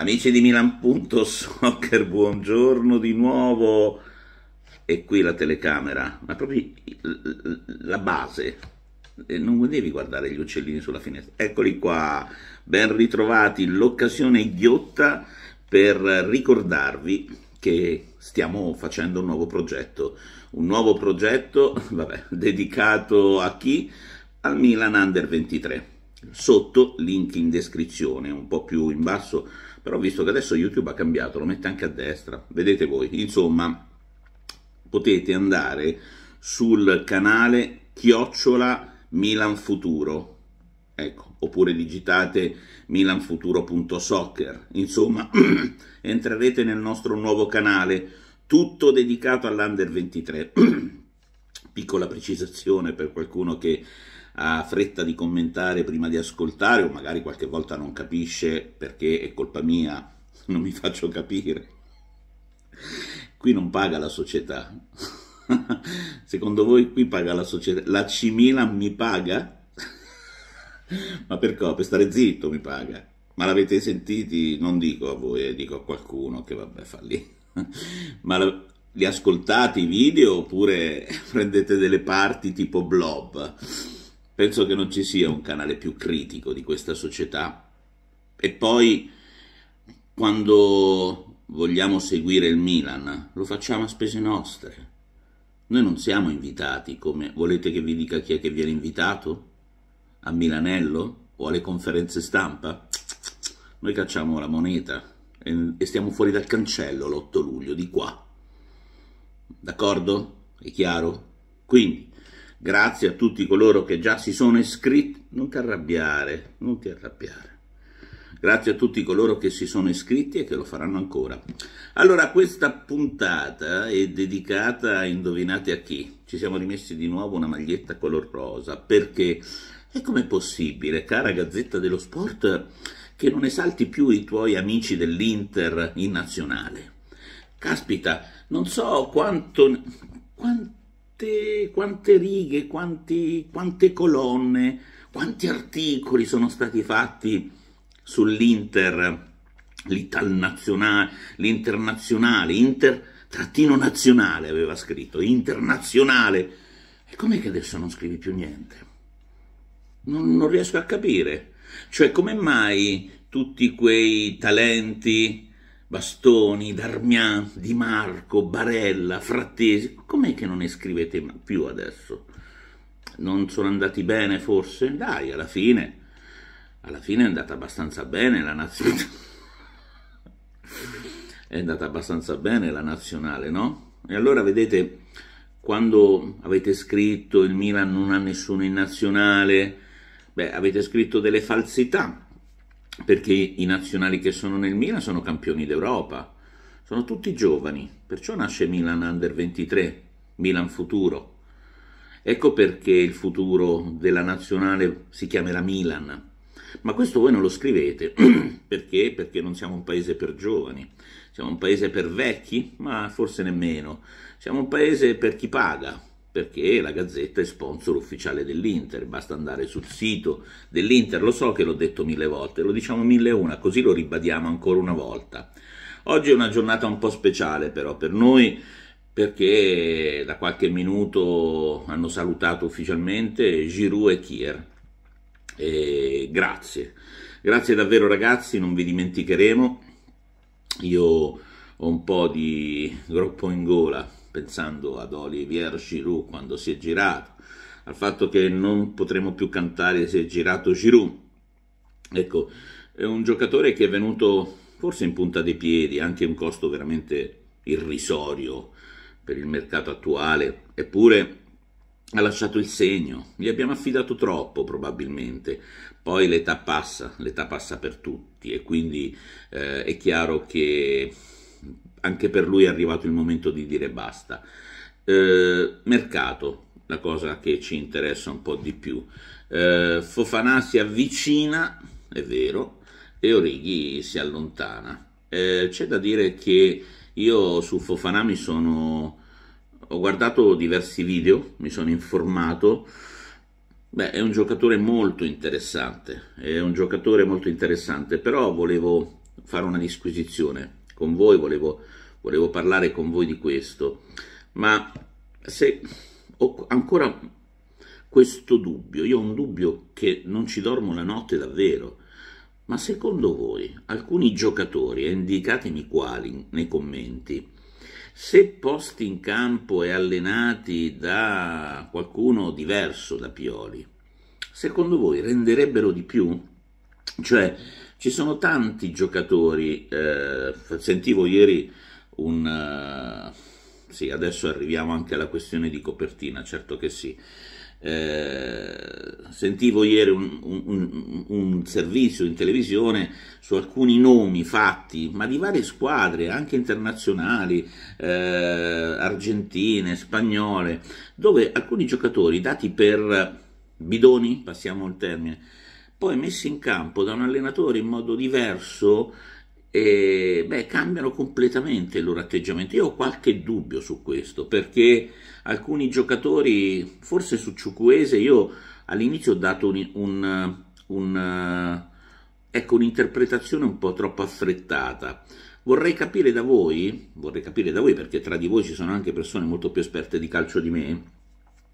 Amici di Milan.soccer, buongiorno di nuovo. E qui la telecamera, ma proprio la base. Non devi guardare gli uccellini sulla finestra. Eccoli qua, ben ritrovati. L'occasione ghiotta per ricordarvi che stiamo facendo un nuovo progetto. Un nuovo progetto, vabbè, dedicato a chi? Al Milan Under 23. Sotto link in descrizione, un po' più in basso però visto che adesso YouTube ha cambiato, lo mette anche a destra, vedete voi, insomma potete andare sul canale chiocciola Milan Futuro, ecco, oppure digitate milanfuturo.soccer, insomma entrerete nel nostro nuovo canale, tutto dedicato all'Under 23, piccola precisazione per qualcuno che ha fretta di commentare prima di ascoltare o magari qualche volta non capisce perché è colpa mia, non mi faccio capire. Qui non paga la società. Secondo voi qui paga la società? La C mi paga? Ma perché? Per stare zitto mi paga. Ma l'avete sentiti? Non dico a voi, eh, dico a qualcuno che vabbè fa lì. Ma la, li ascoltate i video oppure prendete delle parti tipo blob? Penso che non ci sia un canale più critico di questa società. E poi, quando vogliamo seguire il Milan, lo facciamo a spese nostre. Noi non siamo invitati come volete che vi dica chi è che viene invitato? A Milanello o alle conferenze stampa? Noi cacciamo la moneta e stiamo fuori dal cancello l'8 luglio di qua. D'accordo? È chiaro? Quindi Grazie a tutti coloro che già si sono iscritti. Non ti arrabbiare, non ti arrabbiare. Grazie a tutti coloro che si sono iscritti e che lo faranno ancora. Allora, questa puntata è dedicata a Indovinate a chi. Ci siamo rimessi di nuovo una maglietta color rosa perché è come possibile, cara Gazzetta dello Sport, che non esalti più i tuoi amici dell'Inter in nazionale? Caspita, non so quanto, quanto quante, quante righe, quanti, quante colonne, quanti articoli sono stati fatti sull'Inter, l'internazionale, inter trattino nazionale aveva scritto, internazionale. E com'è che adesso non scrivi più niente? Non, non riesco a capire. Cioè, come mai tutti quei talenti, Bastoni, Darmian, Di Marco, Barella, Frattesi, com'è che non ne scrivete più adesso? Non sono andati bene forse? Dai, alla fine, alla fine è andata abbastanza bene la nazionale. è andata abbastanza bene la nazionale, no? E allora vedete, quando avete scritto il Milan non ha nessuno in nazionale, beh, avete scritto delle falsità perché i nazionali che sono nel Milan sono campioni d'Europa, sono tutti giovani, perciò nasce Milan Under 23, Milan Futuro. Ecco perché il futuro della nazionale si chiamerà Milan. Ma questo voi non lo scrivete, perché? Perché non siamo un paese per giovani, siamo un paese per vecchi, ma forse nemmeno, siamo un paese per chi paga, perché la Gazzetta è sponsor ufficiale dell'Inter, basta andare sul sito dell'Inter, lo so che l'ho detto mille volte, lo diciamo mille una, così lo ribadiamo ancora una volta. Oggi è una giornata un po' speciale però per noi perché da qualche minuto hanno salutato ufficialmente Giroud e Kier. E grazie, grazie davvero ragazzi, non vi dimenticheremo. Io ho un po' di groppo in gola pensando ad Olivier Giroud quando si è girato, al fatto che non potremo più cantare se è girato Giroud. Ecco, è un giocatore che è venuto forse in punta dei piedi, anche un costo veramente irrisorio per il mercato attuale, eppure ha lasciato il segno, gli abbiamo affidato troppo probabilmente, poi l'età passa, l'età passa per tutti e quindi eh, è chiaro che anche per lui è arrivato il momento di dire basta. Eh, mercato, la cosa che ci interessa un po' di più. Eh, Fofana si avvicina, è vero, e Orighi si allontana. Eh, c'è da dire che io su Fofanà mi sono... ho guardato diversi video, mi sono informato, Beh, è un giocatore molto interessante, è un giocatore molto interessante, però volevo fare una disquisizione con voi, volevo, volevo parlare con voi di questo, ma se ho ancora questo dubbio, io ho un dubbio che non ci dormo la notte davvero, ma secondo voi alcuni giocatori, e indicatemi quali nei commenti, se posti in campo e allenati da qualcuno diverso da Pioli, secondo voi renderebbero di più? Cioè, ci sono tanti giocatori, eh, sentivo ieri un... Uh, sì, adesso arriviamo anche alla questione di copertina, certo che sì. Eh, sentivo ieri un, un, un, servizio in televisione su alcuni nomi fatti, ma di varie squadre, anche internazionali, eh, argentine, spagnole, dove alcuni giocatori dati per bidoni, passiamo il termine, poi messi in campo da un allenatore in modo diverso, eh, beh, cambiano completamente il loro atteggiamento. Io ho qualche dubbio su questo, perché alcuni giocatori, forse su Ciucuese, io all'inizio ho dato un, un, un, ecco, un'interpretazione un po' troppo affrettata. Vorrei capire da voi, vorrei capire da voi perché tra di voi ci sono anche persone molto più esperte di calcio di me,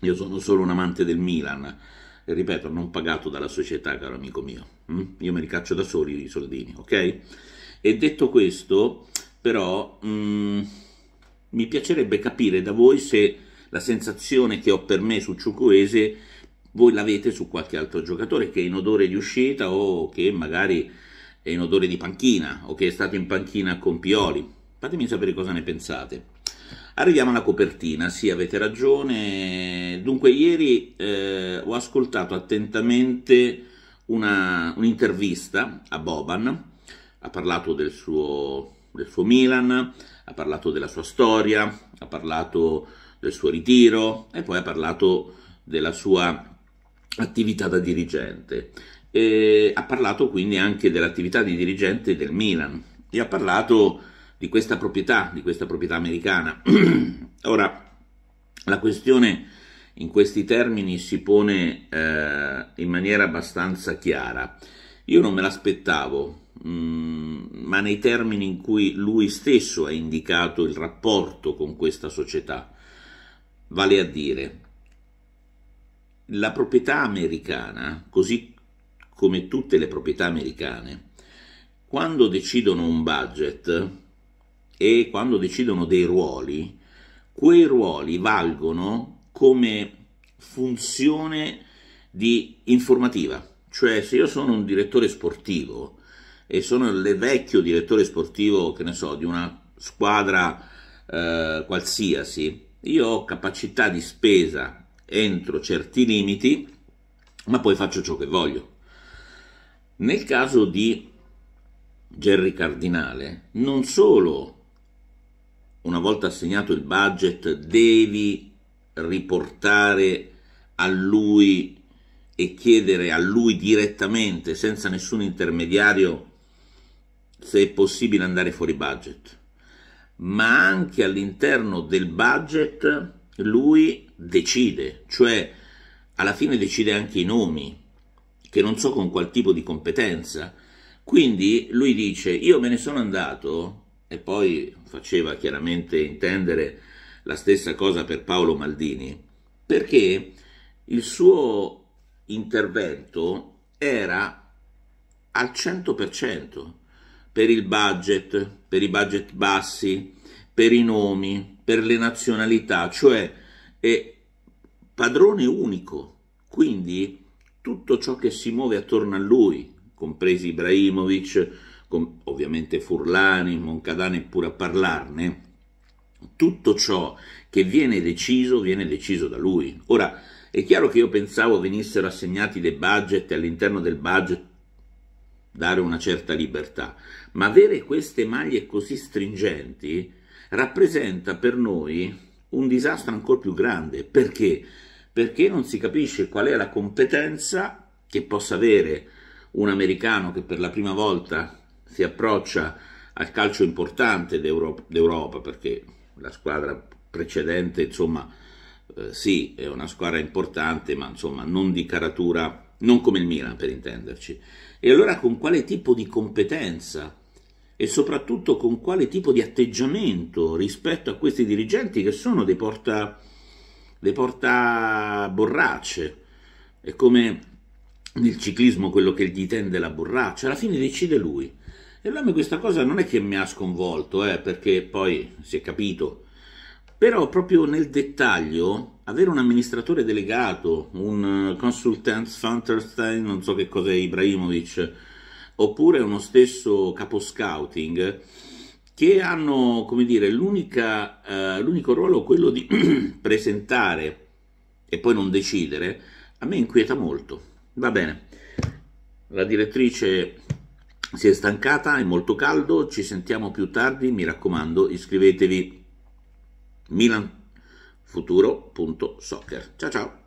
io sono solo un amante del Milan, ripeto, non pagato dalla società, caro amico mio. Mm? Io me li caccio da soli i soldini, ok? E detto questo, però, mh, mm, mi piacerebbe capire da voi se la sensazione che ho per me su Ciucuese voi l'avete su qualche altro giocatore che è in odore di uscita o che magari è in odore di panchina o che è stato in panchina con Pioli. Fatemi sapere cosa ne pensate. Arriviamo alla copertina, sì avete ragione, dunque ieri eh, ho ascoltato attentamente una, un'intervista a Boban, ha parlato del suo, del suo Milan, ha parlato della sua storia, ha parlato del suo ritiro e poi ha parlato della sua attività da dirigente. E ha parlato quindi anche dell'attività di dirigente del Milan e ha parlato di questa proprietà, di questa proprietà americana. Ora, la questione in questi termini si pone eh, in maniera abbastanza chiara. Io non me l'aspettavo, mh, mm, ma nei termini in cui lui stesso ha indicato il rapporto con questa società, vale a dire la proprietà americana, così come tutte le proprietà americane, quando decidono un budget, e quando decidono dei ruoli, quei ruoli valgono come funzione di informativa. Cioè se io sono un direttore sportivo e sono il vecchio direttore sportivo, che ne so, di una squadra eh, qualsiasi, io ho capacità di spesa entro certi limiti, ma poi faccio ciò che voglio. Nel caso di Gerry Cardinale, non solo una volta assegnato il budget, devi riportare a lui e chiedere a lui direttamente, senza nessun intermediario, se è possibile andare fuori budget. Ma anche all'interno del budget lui decide, cioè alla fine decide anche i nomi, che non so con qual tipo di competenza. Quindi lui dice, io me ne sono andato e poi faceva chiaramente intendere la stessa cosa per Paolo Maldini, perché il suo intervento era al 100% per il budget, per i budget bassi, per i nomi, per le nazionalità, cioè è padrone unico, quindi tutto ciò che si muove attorno a lui, compresi Ibrahimovic, con ovviamente Furlani, Moncadani pure a parlarne, tutto ciò che viene deciso viene deciso da lui. Ora, è chiaro che io pensavo venissero assegnati dei budget e all'interno del budget dare una certa libertà, ma avere queste maglie così stringenti rappresenta per noi un disastro ancora più grande. Perché? Perché non si capisce qual è la competenza che possa avere un americano che per la prima volta si approccia al calcio importante d'Europa, d'Europa perché la squadra precedente, insomma, eh, sì, è una squadra importante, ma insomma, non di caratura, non come il Milan per intenderci. E allora con quale tipo di competenza e soprattutto con quale tipo di atteggiamento rispetto a questi dirigenti che sono dei porta, dei porta borracce? È come nel ciclismo quello che gli tende la borraccia, alla fine decide lui. E allora questa cosa non è che mi ha sconvolto, eh, perché poi si è capito, però proprio nel dettaglio avere un amministratore delegato, un eh, consultant Fanterstein, non so che cos'è Ibrahimovic, oppure uno stesso capo scouting, che hanno, come dire, eh, l'unico ruolo quello di presentare e poi non decidere, a me inquieta molto. Va bene, la direttrice si è stancata, è molto caldo, ci sentiamo più tardi, mi raccomando, iscrivetevi. Milan futuro.soccer. Ciao ciao.